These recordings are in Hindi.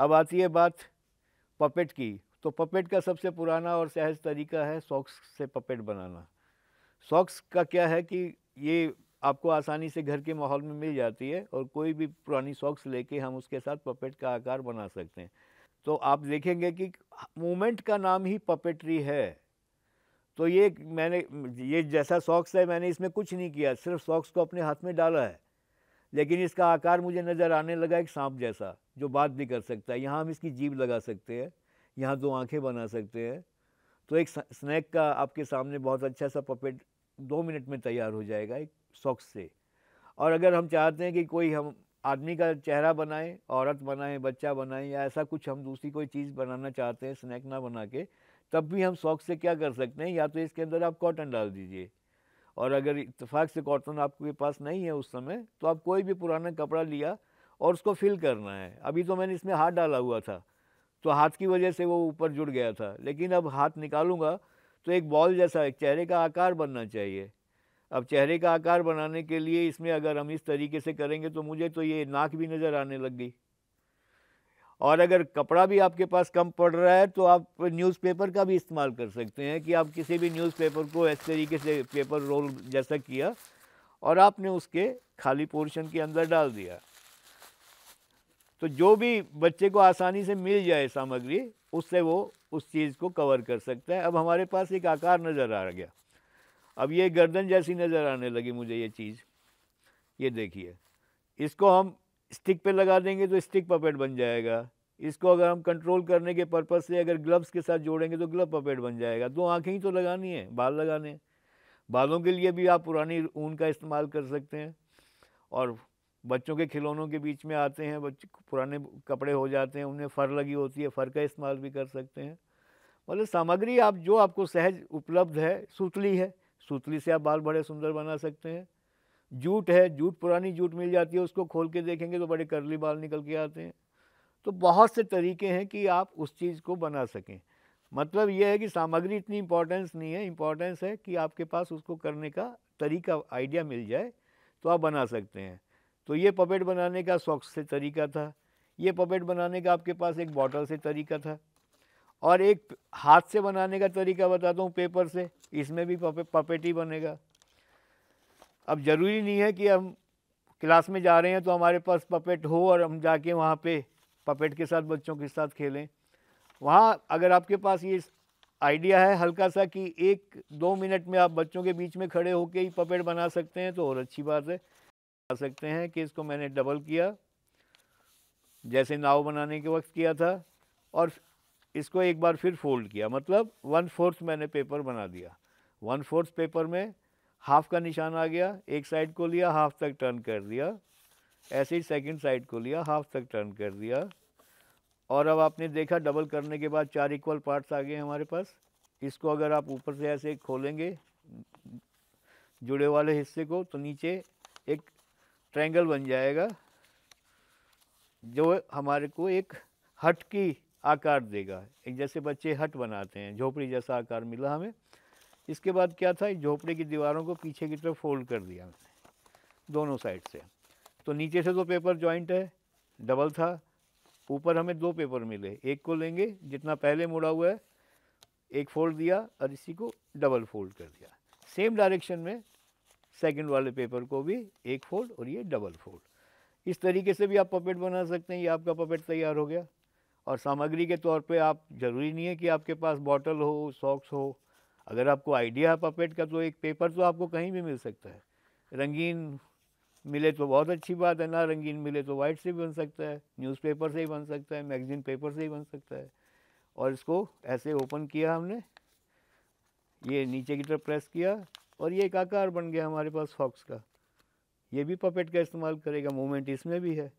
अब आती है बात पपेट की तो पपेट का सबसे पुराना और सहज तरीका है सॉक्स से पपेट बनाना सॉक्स का क्या है कि ये आपको आसानी से घर के माहौल में मिल जाती है और कोई भी पुरानी सॉक्स लेके हम उसके साथ पपेट का आकार बना सकते हैं तो आप देखेंगे कि मूवमेंट का नाम ही पपेटरी है तो ये मैंने ये जैसा सॉक्स है मैंने इसमें कुछ नहीं किया सिर्फ सॉक्स को अपने हाथ में डाला है लेकिन इसका आकार मुझे नज़र आने लगा एक सांप जैसा जो बात भी कर सकता है यहाँ हम इसकी जीभ लगा सकते हैं यहाँ दो आँखें बना सकते हैं तो एक स्नैक का आपके सामने बहुत अच्छा सा पपेट दो मिनट में तैयार हो जाएगा एक सॉक्स से और अगर हम चाहते हैं कि कोई हम आदमी का चेहरा बनाए औरत बनाए बच्चा बनाए या ऐसा कुछ हम दूसरी कोई चीज़ बनाना चाहते हैं स्नैक ना बना के तब भी हम शौक से क्या कर सकते हैं या तो इसके अंदर आप कॉटन डाल दीजिए और अगर इतफाक़ से कॉटन आपके पास नहीं है उस समय तो आप कोई भी पुराना कपड़ा लिया और उसको फिल करना है अभी तो मैंने इसमें हाथ डाला हुआ था तो हाथ की वजह से वो ऊपर जुड़ गया था लेकिन अब हाथ निकालूंगा तो एक बॉल जैसा एक चेहरे का आकार बनना चाहिए अब चेहरे का आकार बनाने के लिए इसमें अगर हम इस तरीके से करेंगे तो मुझे तो ये नाक भी नज़र आने लग गई और अगर कपड़ा भी आपके पास कम पड़ रहा है तो आप न्यूज़पेपर का भी इस्तेमाल कर सकते हैं कि आप किसी भी न्यूज़पेपर को इस तरीके से पेपर रोल जैसा किया और आपने उसके खाली पोर्शन के अंदर डाल दिया तो जो भी बच्चे को आसानी से मिल जाए सामग्री उससे वो उस चीज़ को कवर कर सकता है अब हमारे पास एक आकार नज़र आ गया अब ये गर्दन जैसी नज़र आने लगी मुझे ये चीज़ ये देखिए इसको हम स्टिक पे लगा देंगे तो स्टिक पपेट बन जाएगा इसको अगर हम कंट्रोल करने के पर्पज़ से अगर ग्लव्स के साथ जोड़ेंगे तो ग्लव पपेट बन जाएगा दो आँखें ही तो लगानी है बाल लगाने बालों के लिए भी आप पुरानी ऊन का इस्तेमाल कर सकते हैं और बच्चों के खिलौनों के बीच में आते हैं बच्चे पुराने कपड़े हो जाते हैं उनमें फ़र लगी होती है फ़र का इस्तेमाल भी कर सकते हैं मतलब सामग्री आप जो आपको सहज उपलब्ध है सूतली है सूतली से आप बाल बड़े सुंदर बना सकते हैं जूट है जूट पुरानी जूट मिल जाती है उसको खोल के देखेंगे तो बड़े करली बाल निकल के आते हैं तो बहुत से तरीके हैं कि आप उस चीज़ को बना सकें मतलब यह है कि सामग्री इतनी इम्पोर्टेंस नहीं है इम्पोर्टेंस है कि आपके पास उसको करने का तरीका आइडिया मिल जाए तो आप बना सकते हैं तो ये पपेट बनाने का शौक से तरीका था ये पपेट बनाने का आपके पास एक बॉटल से तरीका था और एक हाथ से बनाने का तरीका बताता हूँ पेपर से इसमें भी पपे पपेट ही बनेगा अब ज़रूरी नहीं है कि हम क्लास में जा रहे हैं तो हमारे पास पपेट हो और हम जाके वहाँ पे पपेट के साथ बच्चों के साथ खेलें वहाँ अगर आपके पास ये आइडिया है हल्का सा कि एक दो मिनट में आप बच्चों के बीच में खड़े होकर ही पपेट बना सकते हैं तो और अच्छी बात है बना सकते हैं कि इसको मैंने डबल किया जैसे नाव बनाने के वक्त किया था और इसको एक बार फिर फोल्ड किया मतलब वन फोर्थ मैंने पेपर बना दिया वन फोर्थ पेपर में हाफ का निशान आ गया एक साइड को लिया हाफ तक टर्न कर दिया ऐसे ही सेकंड साइड को लिया हाफ तक टर्न कर दिया और अब आपने देखा डबल करने के बाद चार इक्वल पार्ट्स आ गए हमारे पास इसको अगर आप ऊपर से ऐसे खोलेंगे जुड़े वाले हिस्से को तो नीचे एक ट्रायंगल बन जाएगा जो हमारे को एक हट की आकार देगा एक जैसे बच्चे हट बनाते हैं झोपड़ी जैसा आकार मिला हमें इसके बाद क्या था झोपड़े की दीवारों को पीछे की तरफ फोल्ड कर दिया मैंने दोनों साइड से तो नीचे से दो पेपर जॉइंट है डबल था ऊपर हमें दो पेपर मिले एक को लेंगे जितना पहले मुड़ा हुआ है एक फोल्ड दिया और इसी को डबल फोल्ड कर दिया सेम डायरेक्शन में सेकंड वाले पेपर को भी एक फोल्ड और ये डबल फोल्ड इस तरीके से भी आप पपेट बना सकते हैं ये आपका पपेट तैयार हो गया और सामग्री के तौर पे आप ज़रूरी नहीं है कि आपके पास बॉटल हो सॉक्स हो अगर आपको आइडिया है पपेट का तो एक पेपर तो आपको कहीं भी मिल सकता है रंगीन मिले तो बहुत अच्छी बात है ना रंगीन मिले तो वाइट से भी बन सकता है न्यूज़पेपर से ही बन सकता है मैगज़ीन पेपर से ही बन सकता है और इसको ऐसे ओपन किया हमने ये नीचे की तरफ प्रेस किया और ये एक आकार बन गया हमारे पास फॉक्स का ये भी पपेट का इस्तेमाल करेगा मूवमेंट इसमें भी है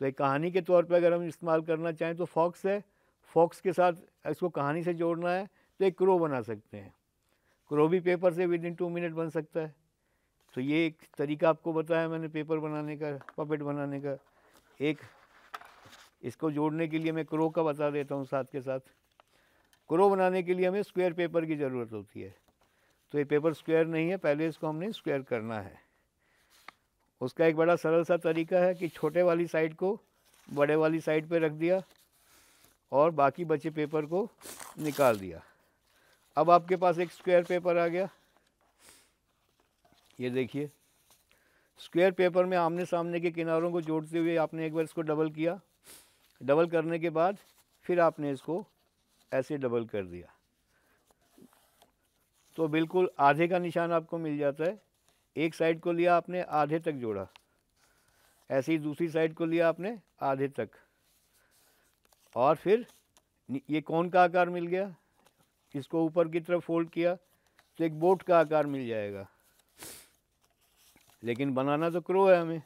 तो एक कहानी के तौर पर अगर हम इस्तेमाल करना चाहें तो फॉक्स है फॉक्स के साथ इसको कहानी से जोड़ना है तो एक क्रो बना सकते हैं क्रो भी पेपर से विद इन टू मिनट बन सकता है तो ये एक तरीका आपको बताया मैंने पेपर बनाने का पपेट बनाने का एक इसको जोड़ने के लिए मैं क्रो का बता देता हूँ साथ के साथ क्रो बनाने के लिए हमें स्क्वायर पेपर की ज़रूरत होती है तो ये पेपर स्क्वायर नहीं है पहले इसको हमने स्क्वायर करना है उसका एक बड़ा सरल सा तरीका है कि छोटे वाली साइड को बड़े वाली साइड पर रख दिया और बाकी बचे पेपर को निकाल दिया अब आपके पास एक स्क्वायर पेपर आ गया ये देखिए स्क्वायर पेपर में आमने सामने के किनारों को जोड़ते हुए आपने एक बार इसको डबल किया डबल करने के बाद फिर आपने इसको ऐसे डबल कर दिया तो बिल्कुल आधे का निशान आपको मिल जाता है एक साइड को लिया आपने आधे तक जोड़ा ऐसे ही दूसरी साइड को लिया आपने आधे तक और फिर ये कौन का आकार मिल गया इसको ऊपर की तरफ फोल्ड किया तो एक बोट का आकार मिल जाएगा लेकिन बनाना तो क्रो है हमें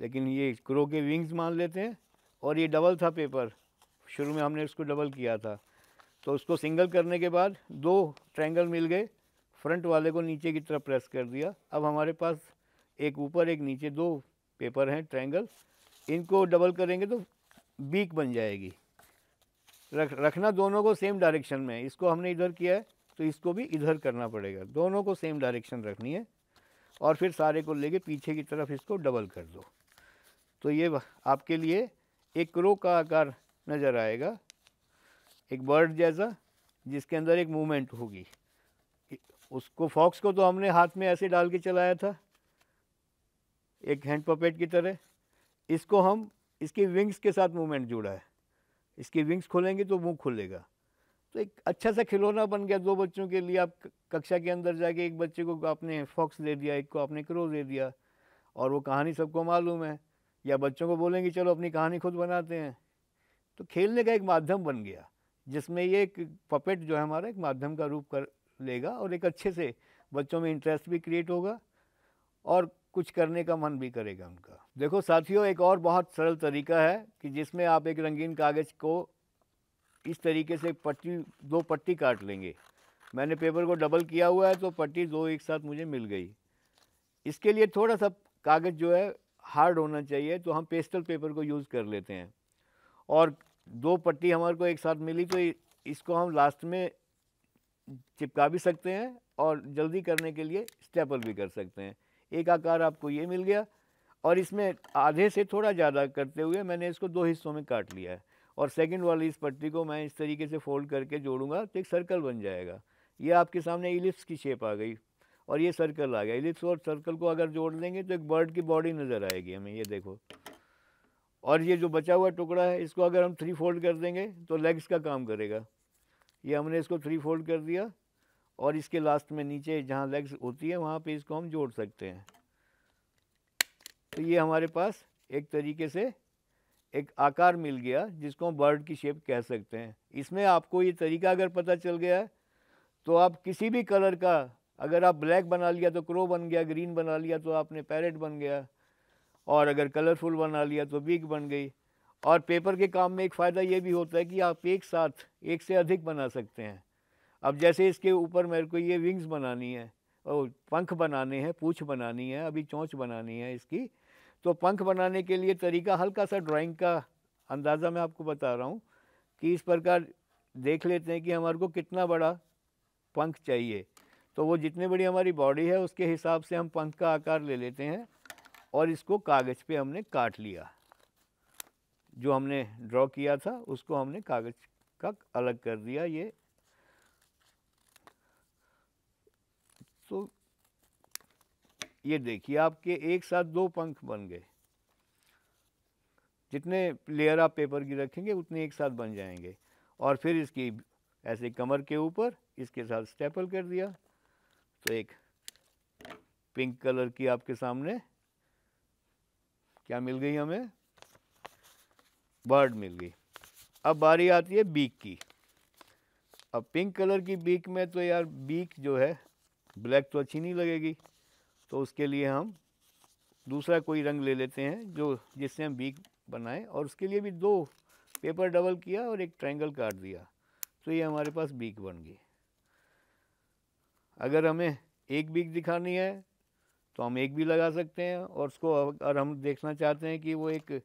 लेकिन ये क्रो के विंग्स मान लेते हैं और ये डबल था पेपर शुरू में हमने इसको डबल किया था तो उसको सिंगल करने के बाद दो ट्रायंगल मिल गए फ्रंट वाले को नीचे की तरफ प्रेस कर दिया अब हमारे पास एक ऊपर एक नीचे दो पेपर हैं ट्रायंगल इनको डबल करेंगे तो बीक बन जाएगी रख रखना दोनों को सेम डायरेक्शन में इसको हमने इधर किया है तो इसको भी इधर करना पड़ेगा दोनों को सेम डायरेक्शन रखनी है और फिर सारे को लेके पीछे की तरफ इसको डबल कर दो तो ये आपके लिए एक क्रो का आकार नज़र आएगा एक बर्ड जैसा जिसके अंदर एक मूवमेंट होगी उसको फॉक्स को तो हमने हाथ में ऐसे डाल के चलाया था एक हैंड पपेट की तरह इसको हम इसकी विंग्स के साथ मूवमेंट जुड़ा है इसके विंग्स खोलेंगे तो मुंह खुलेगा तो एक अच्छा सा खिलौना बन गया दो बच्चों के लिए आप कक्षा के अंदर जाके एक बच्चे को आपने फॉक्स दे दिया एक को आपने क्रो दे दिया और वो कहानी सबको मालूम है या बच्चों को बोलेंगे चलो अपनी कहानी खुद बनाते हैं तो खेलने का एक माध्यम बन गया जिसमें ये एक पपेट जो है हमारा एक माध्यम का रूप कर लेगा और एक अच्छे से बच्चों में इंटरेस्ट भी क्रिएट होगा और कुछ करने का मन भी करेगा उनका देखो साथियों एक और बहुत सरल तरीका है कि जिसमें आप एक रंगीन कागज़ को इस तरीके से पट्टी दो पट्टी काट लेंगे मैंने पेपर को डबल किया हुआ है तो पट्टी दो एक साथ मुझे मिल गई इसके लिए थोड़ा सा कागज़ जो है हार्ड होना चाहिए तो हम पेस्टल पेपर को यूज़ कर लेते हैं और दो पट्टी हमारे को एक साथ मिली तो इसको हम लास्ट में चिपका भी सकते हैं और जल्दी करने के लिए स्टेपल भी कर सकते हैं एक आकार आपको ये मिल गया और इसमें आधे से थोड़ा ज़्यादा करते हुए मैंने इसको दो हिस्सों में काट लिया है और सेकंड वाली इस पट्टी को मैं इस तरीके से फोल्ड करके जोड़ूंगा तो एक सर्कल बन जाएगा ये आपके सामने इलिप्स की शेप आ गई और ये सर्कल आ गया इलिप्स और सर्कल को अगर जोड़ देंगे तो एक बर्ड की बॉडी नज़र आएगी हमें ये देखो और ये जो बचा हुआ टुकड़ा है इसको अगर हम थ्री फोल्ड कर देंगे तो लेग्स का काम करेगा ये हमने इसको थ्री फोल्ड कर दिया और इसके लास्ट में नीचे जहाँ लेग्स होती है वहाँ पे इसको हम जोड़ सकते हैं तो ये हमारे पास एक तरीके से एक आकार मिल गया जिसको हम बर्ड की शेप कह सकते हैं इसमें आपको ये तरीका अगर पता चल गया है तो आप किसी भी कलर का अगर आप ब्लैक बना लिया तो क्रो बन गया ग्रीन बना लिया तो आपने पैरेट बन गया और अगर कलरफुल बना लिया तो बीक बन गई और पेपर के काम में एक फ़ायदा ये भी होता है कि आप एक साथ एक से अधिक बना सकते हैं अब जैसे इसके ऊपर मेरे को ये विंग्स बनानी है और पंख बनाने हैं पूछ बनानी है अभी चोंच बनानी है इसकी तो पंख बनाने के लिए तरीका हल्का सा ड्राइंग का अंदाज़ा मैं आपको बता रहा हूँ कि इस प्रकार देख लेते हैं कि हमारे को कितना बड़ा पंख चाहिए तो वो जितनी बड़ी हमारी बॉडी है उसके हिसाब से हम पंख का आकार ले लेते हैं और इसको कागज़ पे हमने काट लिया जो हमने ड्रॉ किया था उसको हमने कागज़ का अलग कर दिया ये तो ये देखिए आपके एक साथ दो पंख बन गए जितने लेयर आप पेपर की रखेंगे उतने एक साथ बन जाएंगे और फिर इसकी ऐसे कमर के ऊपर इसके साथ स्टेपल कर दिया तो एक पिंक कलर की आपके सामने क्या मिल गई हमें बर्ड मिल गई अब बारी आती है बीक की अब पिंक कलर की बीक में तो यार बीक जो है ब्लैक तो अच्छी नहीं लगेगी तो उसके लिए हम दूसरा कोई रंग ले लेते हैं जो जिससे हम बीक बनाएं और उसके लिए भी दो पेपर डबल किया और एक ट्रायंगल काट दिया तो ये हमारे पास बीक बन गई अगर हमें एक बीक दिखानी है तो हम एक भी लगा सकते हैं और उसको और हम देखना चाहते हैं कि वो एक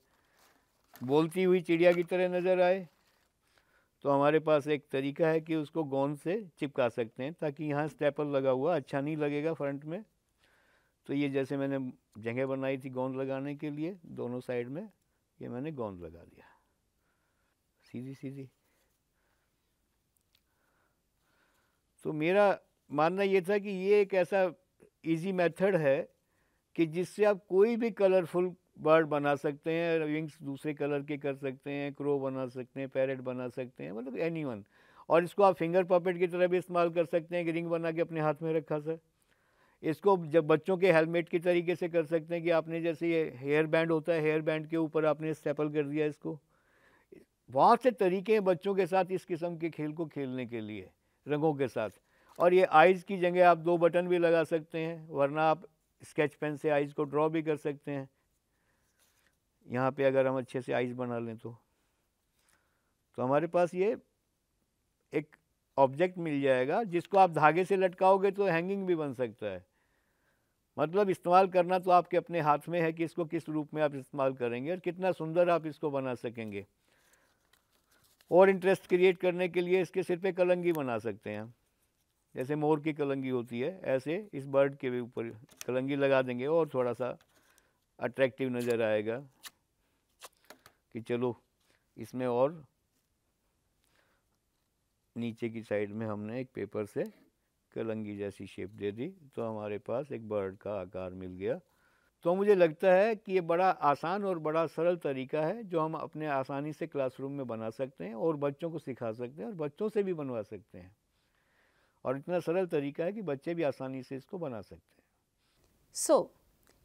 बोलती हुई चिड़िया की तरह नज़र आए तो हमारे पास एक तरीका है कि उसको गोंद से चिपका सकते हैं ताकि यहाँ स्टेपल लगा हुआ अच्छा नहीं लगेगा फ्रंट में तो ये जैसे मैंने जगह बनाई थी गोंद लगाने के लिए दोनों साइड में ये मैंने गोंद लगा दिया सीधी सीधी तो मेरा मानना ये था कि ये एक ऐसा इजी मेथड है कि जिससे आप कोई भी कलरफुल बर्ड बना सकते हैं विंग्स दूसरे कलर के कर सकते हैं क्रो बना सकते हैं पैरेट बना सकते हैं मतलब एनी वन और इसको आप फिंगर पपेट की तरह भी इस्तेमाल कर सकते हैं कि रिंग बना के अपने हाथ में रखा सर इसको जब बच्चों के हेलमेट के तरीके से कर सकते हैं कि आपने जैसे ये हेयर बैंड होता है हेयर बैंड के ऊपर आपने स्टेपल कर दिया इसको बहुत से तरीके हैं बच्चों के साथ इस किस्म के खेल को खेलने के लिए रंगों के साथ और ये आइज़ की जगह आप दो बटन भी लगा सकते हैं वरना आप स्केच पेन से आइज़ को ड्रॉ भी कर सकते हैं यहाँ पे अगर हम अच्छे से आइस बना लें तो तो हमारे पास ये एक ऑब्जेक्ट मिल जाएगा जिसको आप धागे से लटकाओगे तो हैंगिंग भी बन सकता है मतलब इस्तेमाल करना तो आपके अपने हाथ में है कि इसको किस रूप में आप इस्तेमाल करेंगे और कितना सुंदर आप इसको बना सकेंगे और इंटरेस्ट क्रिएट करने के लिए इसके सिर पे कलंगी बना सकते हैं जैसे मोर की कलंगी होती है ऐसे इस बर्ड के भी ऊपर कलंगी लगा देंगे और थोड़ा सा अट्रैक्टिव नज़र आएगा कि चलो इसमें और नीचे की साइड में हमने एक पेपर से कलंगी जैसी शेप दे दी तो हमारे पास एक बर्ड का आकार मिल गया तो मुझे लगता है कि ये बड़ा आसान और बड़ा सरल तरीका है जो हम अपने आसानी से क्लासरूम में बना सकते हैं और बच्चों को सिखा सकते हैं और बच्चों से भी बनवा सकते हैं और इतना सरल तरीका है कि बच्चे भी आसानी से इसको बना सकते हैं so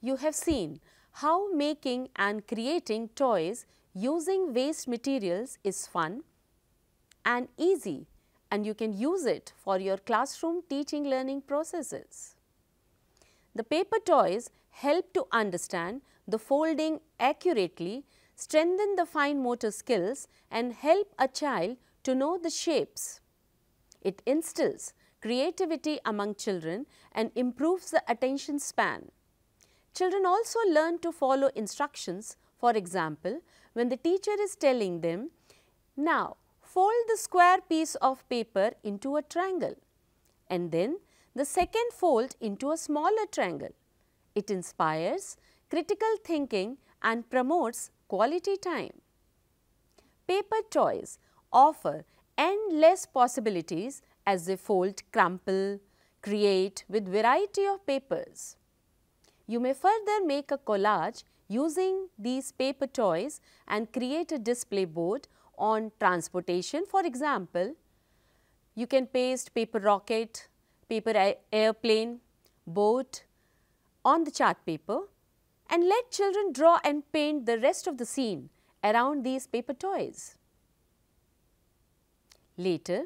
you have seen how making and creating toys using waste materials is fun and easy and you can use it for your classroom teaching learning processes. The paper toys help to understand the folding accurately, strengthen the fine motor skills and help a child to know the shapes. It instills creativity among children and improves the attention span. Children also learn to follow instructions. For example, when the teacher is telling them, now fold the square piece of paper into a triangle and then the second fold into a smaller triangle. It inspires critical thinking and promotes quality time. Paper toys offer endless possibilities as they fold, crumple, create with variety of papers. You may further make a collage using these paper toys and create a display board on transportation. For example, you can paste paper rocket, paper airplane, boat on the chart paper and let children draw and paint the rest of the scene around these paper toys. Later,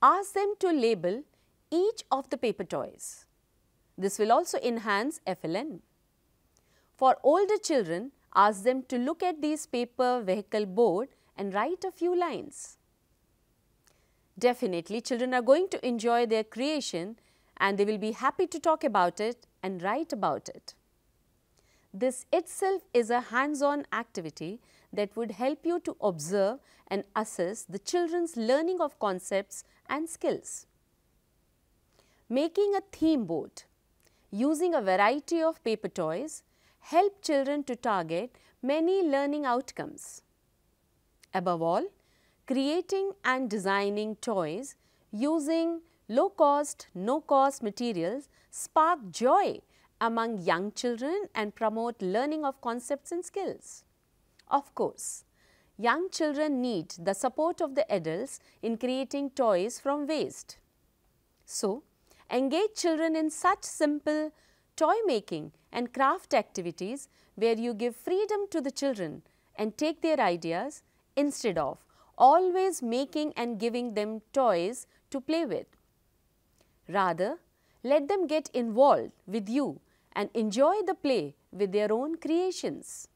ask them to label each of the paper toys. This will also enhance FLN. For older children, ask them to look at these paper vehicle board and write a few lines. Definitely, children are going to enjoy their creation and they will be happy to talk about it and write about it. This itself is a hands-on activity that would help you to observe and assess the children's learning of concepts and skills. Making a theme board using a variety of paper toys help children to target many learning outcomes. Above all, creating and designing toys using low-cost, no-cost materials spark joy among young children and promote learning of concepts and skills. Of course, young children need the support of the adults in creating toys from waste. So, Engage children in such simple toy making and craft activities where you give freedom to the children and take their ideas instead of always making and giving them toys to play with. Rather, let them get involved with you and enjoy the play with their own creations.